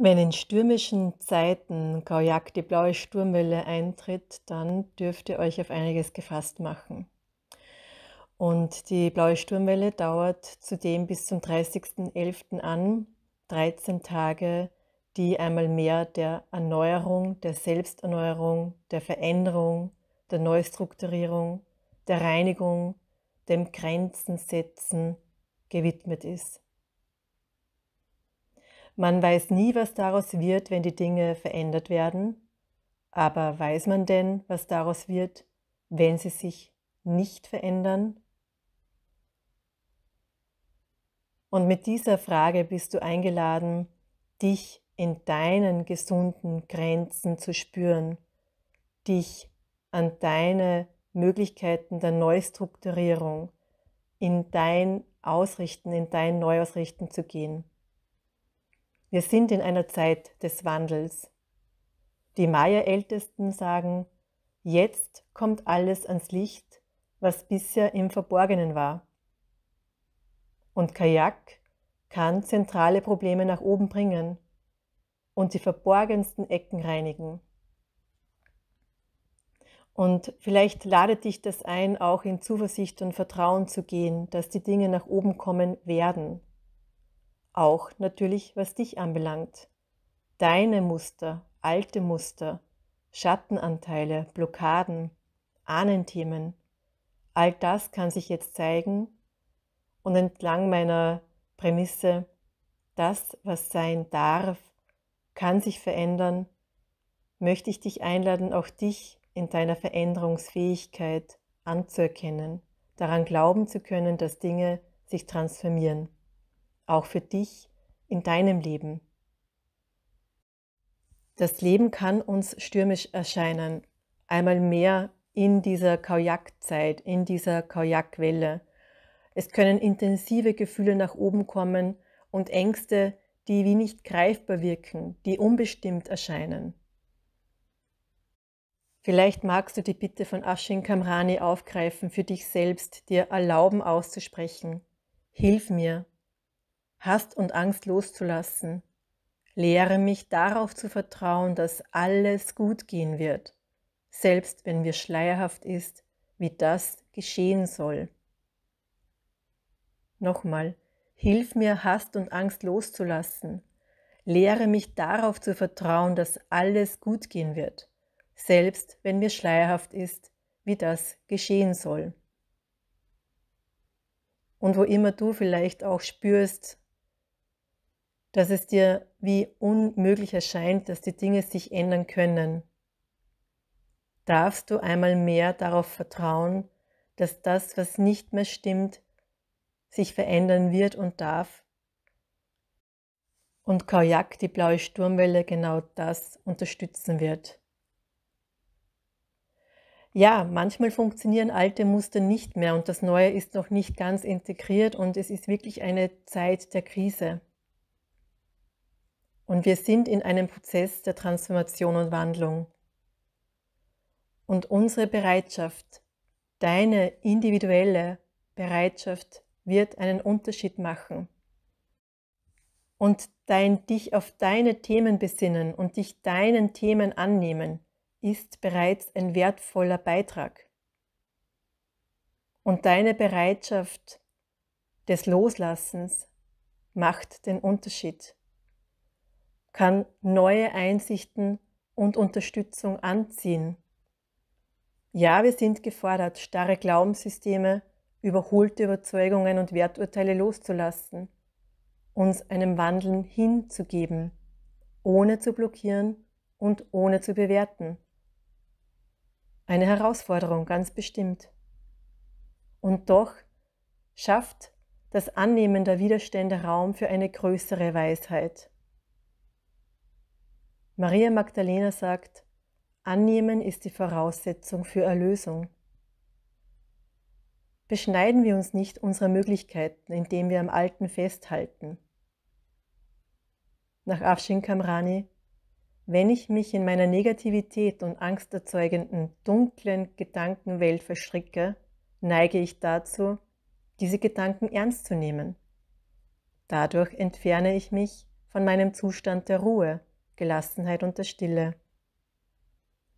Wenn in stürmischen Zeiten Kaujak die blaue Sturmwelle eintritt, dann dürft ihr euch auf einiges gefasst machen. Und die blaue Sturmwelle dauert zudem bis zum 30.11. an, 13 Tage, die einmal mehr der Erneuerung, der Selbsterneuerung, der Veränderung, der Neustrukturierung, der Reinigung, dem Grenzen setzen gewidmet ist. Man weiß nie, was daraus wird, wenn die Dinge verändert werden, aber weiß man denn, was daraus wird, wenn sie sich nicht verändern? Und mit dieser Frage bist du eingeladen, dich in deinen gesunden Grenzen zu spüren, dich an deine Möglichkeiten der Neustrukturierung, in dein Ausrichten, in dein Neuausrichten zu gehen. Wir sind in einer Zeit des Wandels. Die Maya-Ältesten sagen, jetzt kommt alles ans Licht, was bisher im Verborgenen war. Und Kajak kann zentrale Probleme nach oben bringen und die verborgensten Ecken reinigen. Und vielleicht ladet dich das ein, auch in Zuversicht und Vertrauen zu gehen, dass die Dinge nach oben kommen werden auch natürlich, was dich anbelangt. Deine Muster, alte Muster, Schattenanteile, Blockaden, Ahnenthemen. All das kann sich jetzt zeigen und entlang meiner Prämisse, das, was sein darf, kann sich verändern, möchte ich dich einladen, auch dich in deiner Veränderungsfähigkeit anzuerkennen, daran glauben zu können, dass Dinge sich transformieren auch für dich in deinem Leben. Das Leben kann uns stürmisch erscheinen, einmal mehr in dieser Kaujakzeit, in dieser Kajakwelle. Es können intensive Gefühle nach oben kommen und Ängste, die wie nicht greifbar wirken, die unbestimmt erscheinen. Vielleicht magst du die Bitte von Ashin Kamrani aufgreifen, für dich selbst dir erlauben auszusprechen. Hilf mir, Hast und Angst loszulassen. Lehre mich darauf zu vertrauen, dass alles gut gehen wird, selbst wenn mir schleierhaft ist, wie das geschehen soll. Nochmal, hilf mir, Hast und Angst loszulassen. Lehre mich darauf zu vertrauen, dass alles gut gehen wird, selbst wenn mir schleierhaft ist, wie das geschehen soll. Und wo immer du vielleicht auch spürst, dass es dir wie unmöglich erscheint, dass die Dinge sich ändern können, darfst du einmal mehr darauf vertrauen, dass das, was nicht mehr stimmt, sich verändern wird und darf. Und Kaujak, die blaue Sturmwelle, genau das unterstützen wird. Ja, manchmal funktionieren alte Muster nicht mehr und das Neue ist noch nicht ganz integriert und es ist wirklich eine Zeit der Krise. Und wir sind in einem Prozess der Transformation und Wandlung. Und unsere Bereitschaft, deine individuelle Bereitschaft, wird einen Unterschied machen. Und dein dich auf deine Themen besinnen und dich deinen Themen annehmen, ist bereits ein wertvoller Beitrag. Und deine Bereitschaft des Loslassens macht den Unterschied kann neue Einsichten und Unterstützung anziehen. Ja, wir sind gefordert, starre Glaubenssysteme, überholte Überzeugungen und Werturteile loszulassen, uns einem Wandeln hinzugeben, ohne zu blockieren und ohne zu bewerten. Eine Herausforderung, ganz bestimmt. Und doch schafft das Annehmen der Widerstände Raum für eine größere Weisheit. Maria Magdalena sagt, Annehmen ist die Voraussetzung für Erlösung. Beschneiden wir uns nicht unserer Möglichkeiten, indem wir am Alten festhalten. Nach Afshin Kamrani, wenn ich mich in meiner Negativität und angsterzeugenden, dunklen Gedankenwelt verstricke, neige ich dazu, diese Gedanken ernst zu nehmen. Dadurch entferne ich mich von meinem Zustand der Ruhe Gelassenheit und der Stille.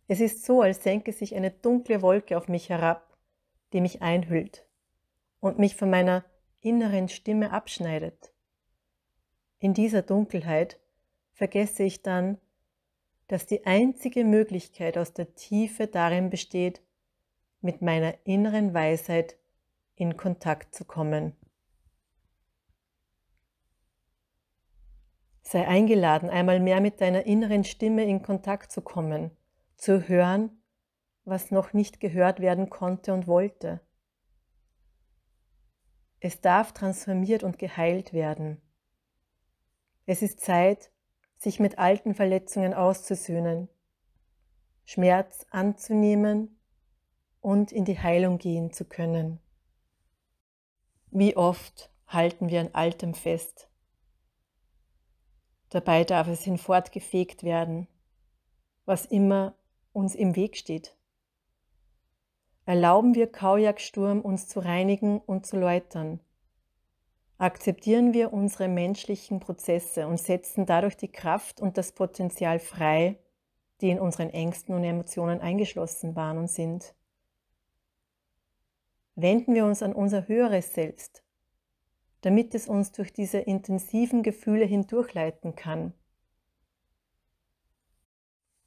Es ist so, als senke sich eine dunkle Wolke auf mich herab, die mich einhüllt und mich von meiner inneren Stimme abschneidet. In dieser Dunkelheit vergesse ich dann, dass die einzige Möglichkeit aus der Tiefe darin besteht, mit meiner inneren Weisheit in Kontakt zu kommen. Sei eingeladen, einmal mehr mit deiner inneren Stimme in Kontakt zu kommen, zu hören, was noch nicht gehört werden konnte und wollte. Es darf transformiert und geheilt werden. Es ist Zeit, sich mit alten Verletzungen auszusöhnen, Schmerz anzunehmen und in die Heilung gehen zu können. Wie oft halten wir an Altem fest? Dabei darf es hinfortgefegt werden, was immer uns im Weg steht. Erlauben wir Kaujaksturm uns zu reinigen und zu läutern. Akzeptieren wir unsere menschlichen Prozesse und setzen dadurch die Kraft und das Potenzial frei, die in unseren Ängsten und Emotionen eingeschlossen waren und sind. Wenden wir uns an unser höheres Selbst, damit es uns durch diese intensiven Gefühle hindurchleiten kann.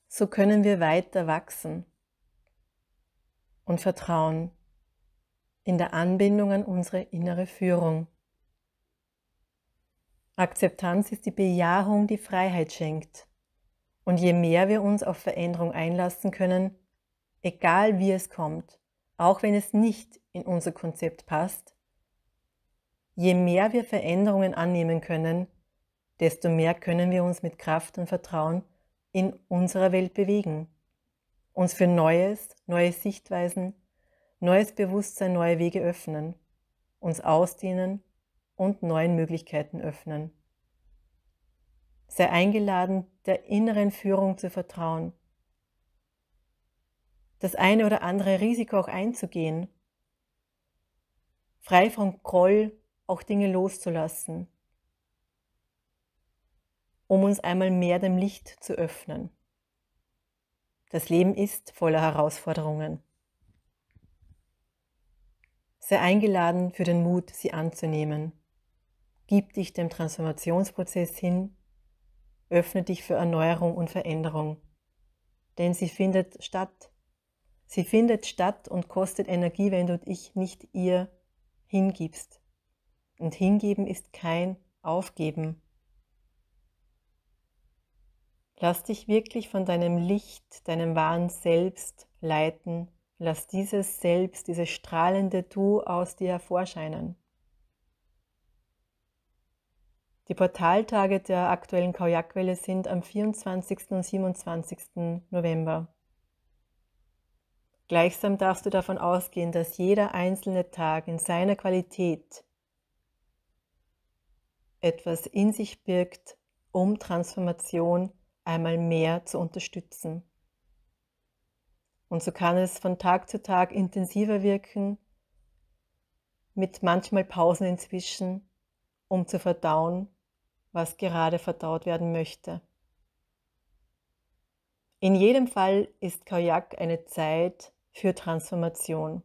So können wir weiter wachsen und vertrauen in der Anbindung an unsere innere Führung. Akzeptanz ist die Bejahung, die Freiheit schenkt. Und je mehr wir uns auf Veränderung einlassen können, egal wie es kommt, auch wenn es nicht in unser Konzept passt, Je mehr wir Veränderungen annehmen können, desto mehr können wir uns mit Kraft und Vertrauen in unserer Welt bewegen, uns für Neues, neue Sichtweisen, neues Bewusstsein, neue Wege öffnen, uns ausdehnen und neuen Möglichkeiten öffnen. Sei eingeladen, der inneren Führung zu vertrauen, das eine oder andere Risiko auch einzugehen, frei von Groll, auch Dinge loszulassen, um uns einmal mehr dem Licht zu öffnen. Das Leben ist voller Herausforderungen. Sei eingeladen für den Mut, sie anzunehmen. Gib dich dem Transformationsprozess hin, öffne dich für Erneuerung und Veränderung, denn sie findet statt. Sie findet statt und kostet Energie, wenn du dich nicht ihr hingibst. Und hingeben ist kein Aufgeben. Lass dich wirklich von deinem Licht, deinem wahren Selbst leiten. Lass dieses Selbst, dieses strahlende Du aus dir hervorscheinen. Die Portaltage der aktuellen Kaujakwelle sind am 24. und 27. November. Gleichsam darfst du davon ausgehen, dass jeder einzelne Tag in seiner Qualität etwas in sich birgt, um Transformation einmal mehr zu unterstützen. Und so kann es von Tag zu Tag intensiver wirken, mit manchmal Pausen inzwischen, um zu verdauen, was gerade verdaut werden möchte. In jedem Fall ist Kajak eine Zeit für Transformation,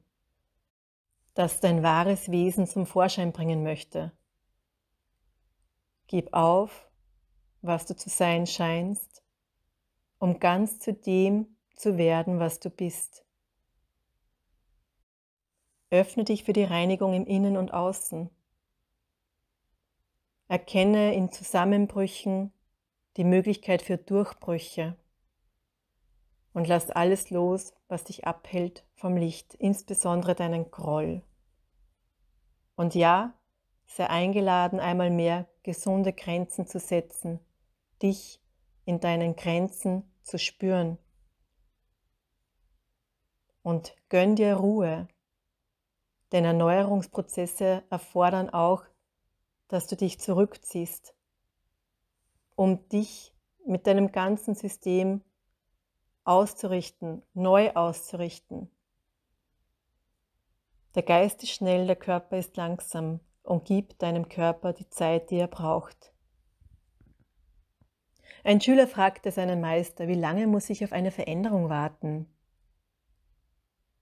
das dein wahres Wesen zum Vorschein bringen möchte Gib auf, was du zu sein scheinst, um ganz zu dem zu werden, was du bist. Öffne dich für die Reinigung im Innen und Außen. Erkenne in Zusammenbrüchen die Möglichkeit für Durchbrüche und lass alles los, was dich abhält vom Licht, insbesondere deinen Groll. Und ja, sei eingeladen, einmal mehr gesunde Grenzen zu setzen, dich in deinen Grenzen zu spüren. Und gönn dir Ruhe, denn Erneuerungsprozesse erfordern auch, dass du dich zurückziehst, um dich mit deinem ganzen System auszurichten, neu auszurichten. Der Geist ist schnell, der Körper ist langsam und gib deinem Körper die Zeit, die er braucht. Ein Schüler fragte seinen Meister, wie lange muss ich auf eine Veränderung warten?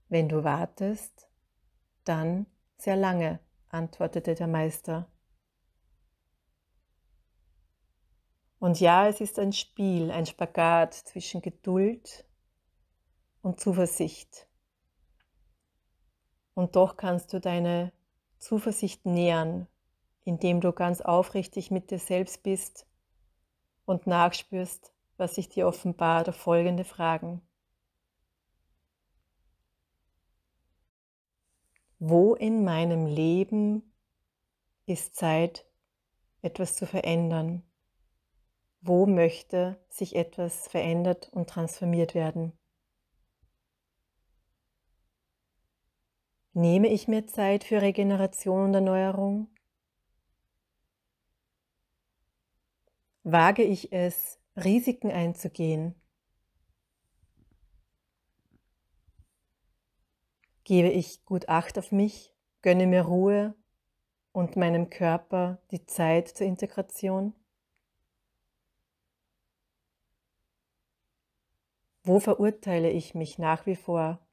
Wenn du wartest, dann sehr lange, antwortete der Meister. Und ja, es ist ein Spiel, ein Spagat zwischen Geduld und Zuversicht. Und doch kannst du deine Zuversicht nähern, indem du ganz aufrichtig mit dir selbst bist und nachspürst, was sich dir offenbart auf folgende Fragen. Wo in meinem Leben ist Zeit, etwas zu verändern? Wo möchte sich etwas verändert und transformiert werden? Nehme ich mir Zeit für Regeneration und Erneuerung? Wage ich es, Risiken einzugehen? Gebe ich gut Acht auf mich, gönne mir Ruhe und meinem Körper die Zeit zur Integration? Wo verurteile ich mich nach wie vor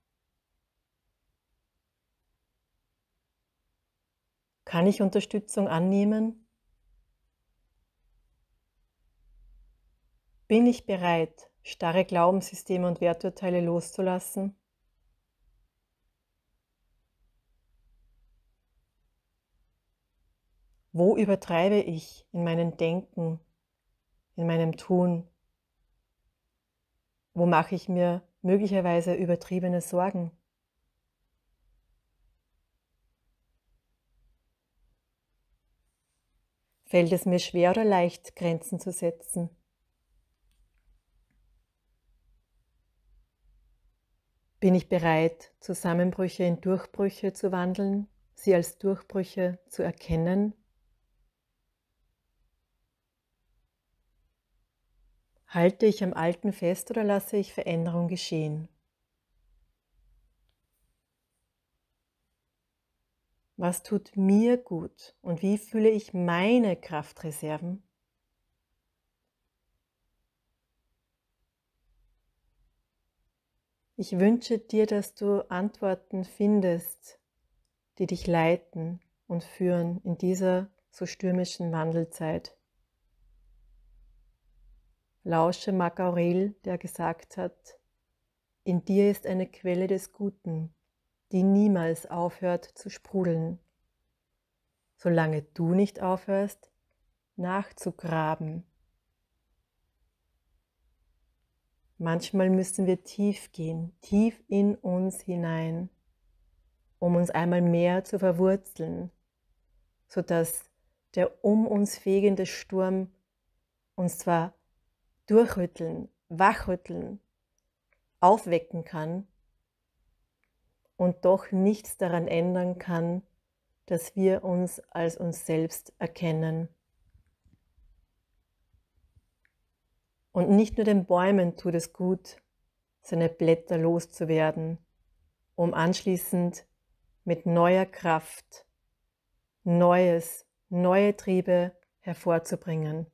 Kann ich Unterstützung annehmen? Bin ich bereit, starre Glaubenssysteme und Werturteile loszulassen? Wo übertreibe ich in meinem Denken, in meinem Tun? Wo mache ich mir möglicherweise übertriebene Sorgen? Fällt es mir schwer oder leicht, Grenzen zu setzen? Bin ich bereit, Zusammenbrüche in Durchbrüche zu wandeln, sie als Durchbrüche zu erkennen? Halte ich am Alten fest oder lasse ich Veränderung geschehen? Was tut mir gut und wie fühle ich meine Kraftreserven? Ich wünsche dir, dass du Antworten findest, die dich leiten und führen in dieser so stürmischen Wandelzeit. Lausche Marc Aurel, der gesagt hat, in dir ist eine Quelle des Guten, die niemals aufhört zu sprudeln, solange du nicht aufhörst nachzugraben. Manchmal müssen wir tief gehen, tief in uns hinein, um uns einmal mehr zu verwurzeln, sodass der um uns fegende Sturm uns zwar durchrütteln, wachrütteln, aufwecken kann, und doch nichts daran ändern kann, dass wir uns als uns selbst erkennen. Und nicht nur den Bäumen tut es gut, seine Blätter loszuwerden, um anschließend mit neuer Kraft Neues, neue Triebe hervorzubringen.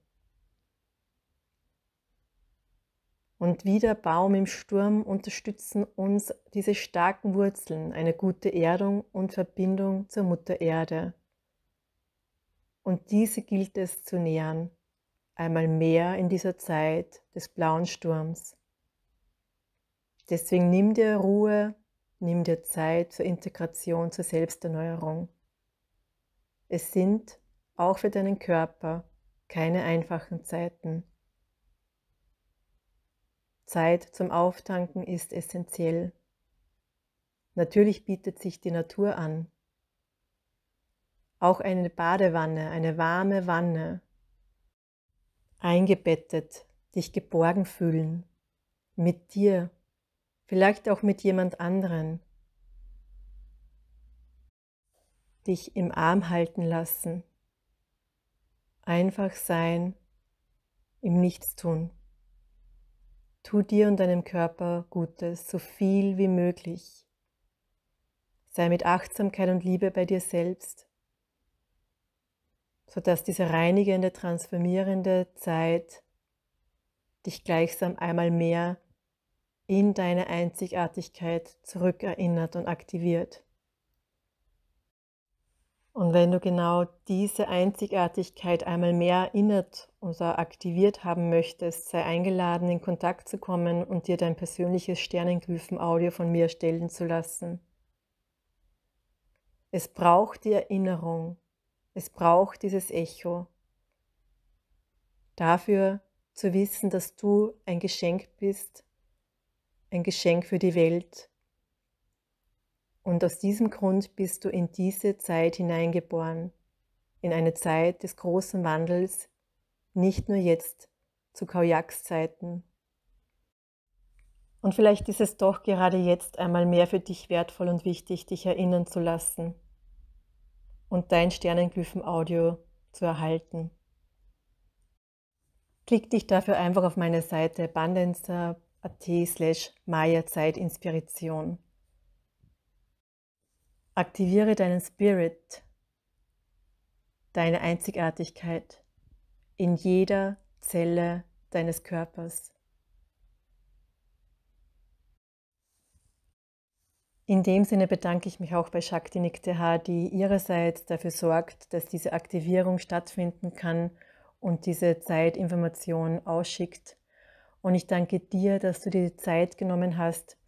Und wie der Baum im Sturm unterstützen uns diese starken Wurzeln eine gute Erdung und Verbindung zur Mutter Erde. Und diese gilt es zu nähern, einmal mehr in dieser Zeit des blauen Sturms. Deswegen nimm dir Ruhe, nimm dir Zeit zur Integration, zur Selbsterneuerung. Es sind auch für deinen Körper keine einfachen Zeiten. Zeit zum Auftanken ist essentiell. Natürlich bietet sich die Natur an. Auch eine Badewanne, eine warme Wanne. Eingebettet, dich geborgen fühlen. Mit dir, vielleicht auch mit jemand anderen. Dich im Arm halten lassen. Einfach sein, im Nichtstun. Tu dir und deinem Körper Gutes, so viel wie möglich. Sei mit Achtsamkeit und Liebe bei dir selbst, sodass diese reinigende, transformierende Zeit dich gleichsam einmal mehr in deine Einzigartigkeit zurückerinnert und aktiviert. Und wenn du genau diese Einzigartigkeit einmal mehr erinnert oder aktiviert haben möchtest, sei eingeladen, in Kontakt zu kommen und dir dein persönliches Sternenglyphen-Audio von mir stellen zu lassen. Es braucht die Erinnerung, es braucht dieses Echo. Dafür zu wissen, dass du ein Geschenk bist, ein Geschenk für die Welt und aus diesem Grund bist du in diese Zeit hineingeboren, in eine Zeit des großen Wandels, nicht nur jetzt zu Kaujakszeiten. Und vielleicht ist es doch gerade jetzt einmal mehr für dich wertvoll und wichtig, dich erinnern zu lassen und dein Sternenglyphen-Audio zu erhalten. Klick dich dafür einfach auf meine Seite bandensa.at slash maya-zeit-inspiration. Aktiviere deinen Spirit, deine Einzigartigkeit in jeder Zelle deines Körpers. In dem Sinne bedanke ich mich auch bei Shakti Nikteha, die ihrerseits dafür sorgt, dass diese Aktivierung stattfinden kann und diese Zeitinformation ausschickt. Und ich danke dir, dass du dir die Zeit genommen hast,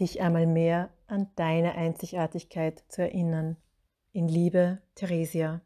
dich einmal mehr an deine Einzigartigkeit zu erinnern. In Liebe, Theresia.